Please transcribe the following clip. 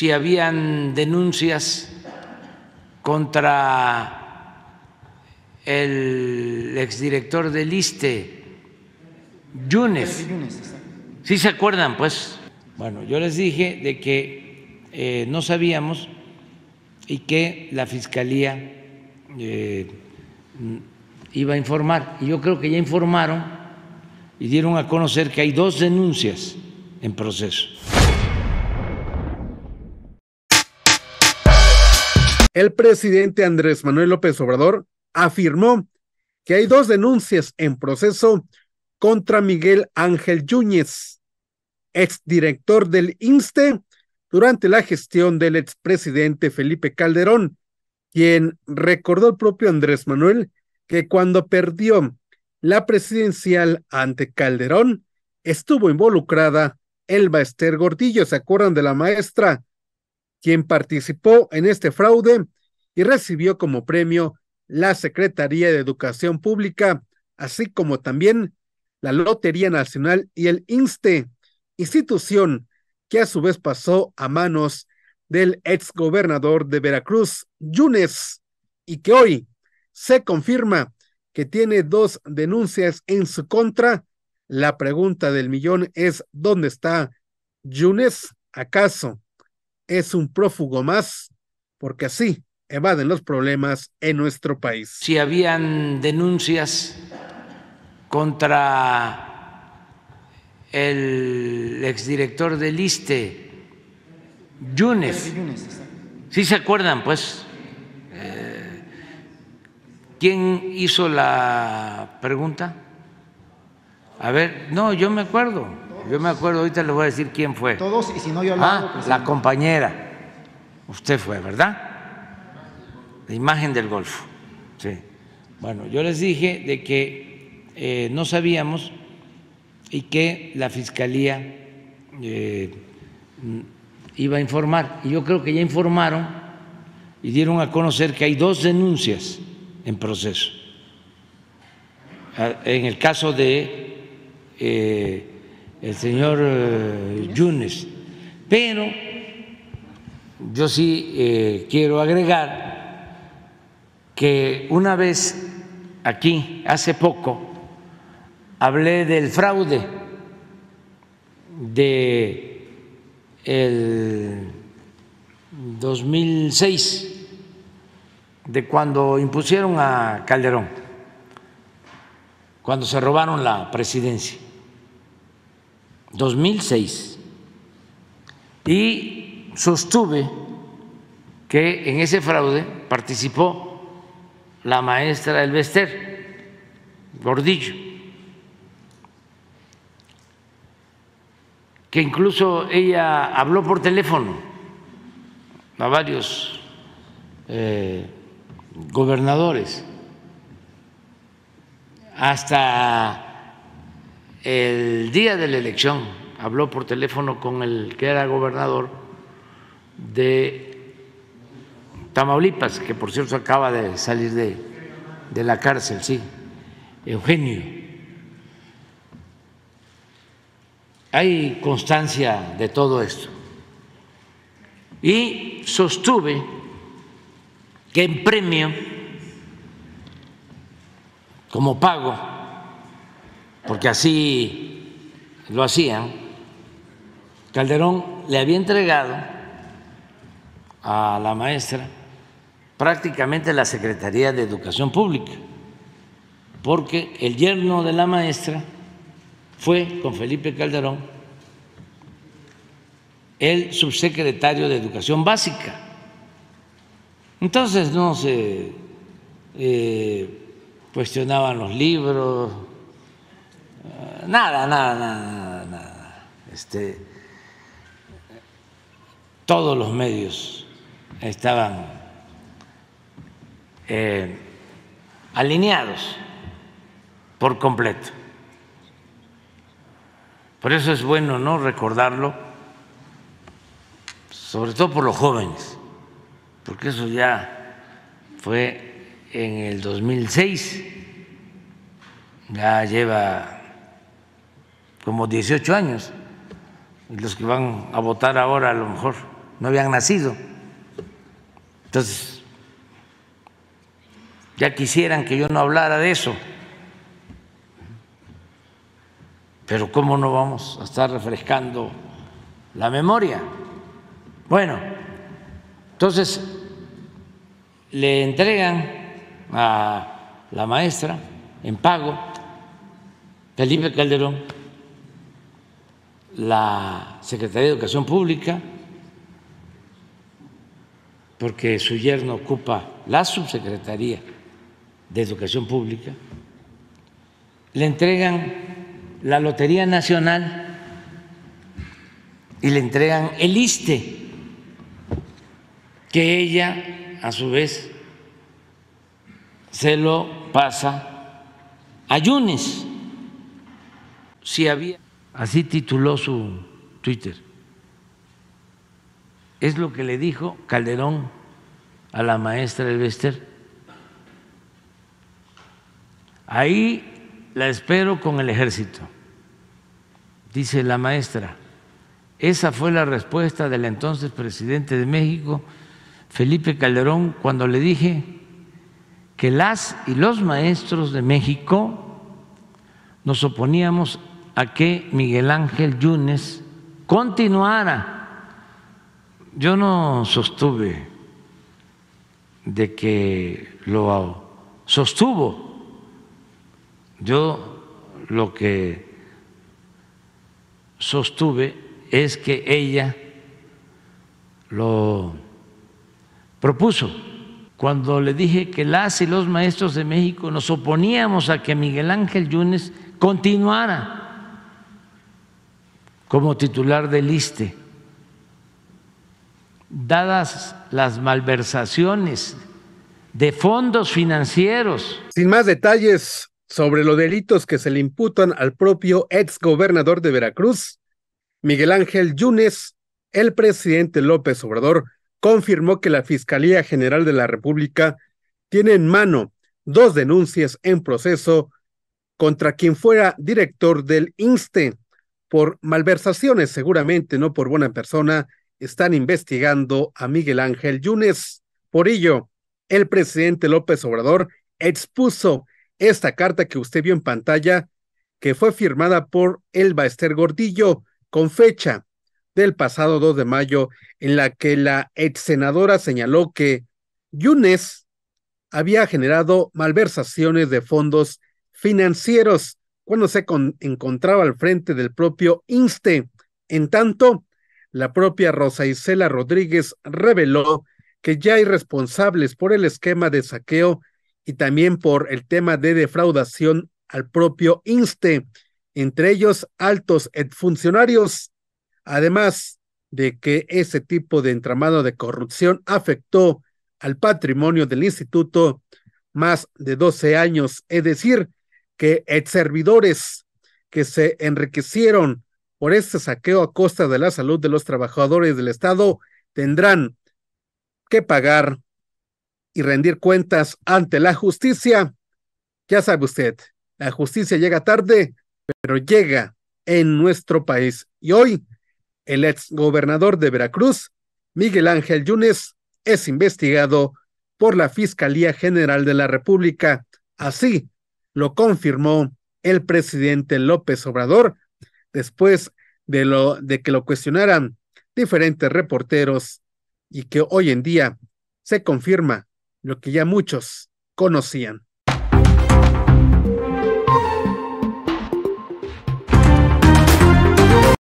si habían denuncias contra el exdirector del ISTE, Yunes. ¿Sí se acuerdan, pues? Bueno, yo les dije de que eh, no sabíamos y que la Fiscalía eh, mm, iba a informar. Y yo creo que ya informaron y dieron a conocer que hay dos denuncias en proceso El presidente Andrés Manuel López Obrador afirmó que hay dos denuncias en proceso contra Miguel Ángel Yúñez, exdirector del INSTE, durante la gestión del expresidente Felipe Calderón, quien recordó el propio Andrés Manuel que cuando perdió la presidencial ante Calderón, estuvo involucrada Elba Esther Gordillo. ¿Se acuerdan de la maestra quien participó en este fraude y recibió como premio la Secretaría de Educación Pública, así como también la Lotería Nacional y el INSTE, institución que a su vez pasó a manos del exgobernador de Veracruz, Yunes, y que hoy se confirma que tiene dos denuncias en su contra. La pregunta del millón es, ¿dónde está Yunes? ¿Acaso es un prófugo más, porque así evaden los problemas en nuestro país. Si habían denuncias contra el exdirector del ISTE, Yunes. ¿Sí se acuerdan, pues? Eh, ¿Quién hizo la pregunta? A ver, no, yo me acuerdo. Yo me acuerdo, ahorita les voy a decir quién fue. Todos, y si no yo lo ah, pues, La compañera. Usted fue, ¿verdad? La imagen del Golfo. Sí. Bueno, yo les dije de que eh, no sabíamos y que la Fiscalía eh, iba a informar. Y yo creo que ya informaron y dieron a conocer que hay dos denuncias en proceso. Ah, en el caso de eh, el señor eh, Yunes. Pero yo sí eh, quiero agregar que una vez aquí, hace poco, hablé del fraude de el 2006 de cuando impusieron a Calderón, cuando se robaron la presidencia. 2006 y sostuve que en ese fraude participó la maestra del Bester, Gordillo, que incluso ella habló por teléfono a varios eh, gobernadores, hasta el día de la elección habló por teléfono con el que era gobernador de Tamaulipas, que por cierto acaba de salir de, la cárcel, sí, Eugenio. Hay constancia de todo esto. Y sostuve que en premio, como pago, porque así lo hacían, Calderón le había entregado a la maestra prácticamente la Secretaría de Educación Pública, porque el yerno de la maestra fue con Felipe Calderón el subsecretario de Educación Básica. Entonces no se eh, cuestionaban los libros, nada, nada, nada, nada. Este, todos los medios estaban eh, alineados por completo. Por eso es bueno no recordarlo, sobre todo por los jóvenes, porque eso ya fue en el 2006, ya lleva como 18 años. y Los que van a votar ahora a lo mejor no habían nacido. Entonces, ya quisieran que yo no hablara de eso. Pero ¿cómo no vamos a estar refrescando la memoria? Bueno, entonces le entregan a la maestra en pago Felipe Calderón la Secretaría de Educación Pública, porque su yerno ocupa la subsecretaría de Educación Pública, le entregan la Lotería Nacional y le entregan el ISTE, que ella a su vez se lo pasa a Yunes. Si había Así tituló su Twitter. Es lo que le dijo Calderón a la maestra Elvester. Ahí la espero con el ejército, dice la maestra. Esa fue la respuesta del entonces presidente de México, Felipe Calderón, cuando le dije que las y los maestros de México nos oponíamos a que Miguel Ángel Yunes continuara. Yo no sostuve de que lo sostuvo. Yo lo que sostuve es que ella lo propuso. Cuando le dije que las y los maestros de México nos oponíamos a que Miguel Ángel Yunes continuara como titular del ISTE. Dadas las malversaciones de fondos financieros. Sin más detalles sobre los delitos que se le imputan al propio exgobernador de Veracruz, Miguel Ángel Yunes, el presidente López Obrador confirmó que la Fiscalía General de la República tiene en mano dos denuncias en proceso contra quien fuera director del INSTE, por malversaciones, seguramente no por buena persona, están investigando a Miguel Ángel Yunes. Por ello, el presidente López Obrador expuso esta carta que usted vio en pantalla, que fue firmada por el Esther Gordillo con fecha del pasado 2 de mayo, en la que la ex senadora señaló que Yunes había generado malversaciones de fondos financieros cuando se encontraba al frente del propio INSTE. En tanto, la propia Rosa Isela Rodríguez reveló que ya hay responsables por el esquema de saqueo y también por el tema de defraudación al propio INSTE, entre ellos altos funcionarios. Además de que ese tipo de entramado de corrupción afectó al patrimonio del instituto más de 12 años, es decir, que ex servidores que se enriquecieron por este saqueo a costa de la salud de los trabajadores del Estado tendrán que pagar y rendir cuentas ante la justicia. Ya sabe usted, la justicia llega tarde, pero llega en nuestro país. Y hoy, el ex gobernador de Veracruz, Miguel Ángel Yunes, es investigado por la Fiscalía General de la República. Así lo confirmó el presidente López Obrador después de, lo, de que lo cuestionaran diferentes reporteros y que hoy en día se confirma lo que ya muchos conocían.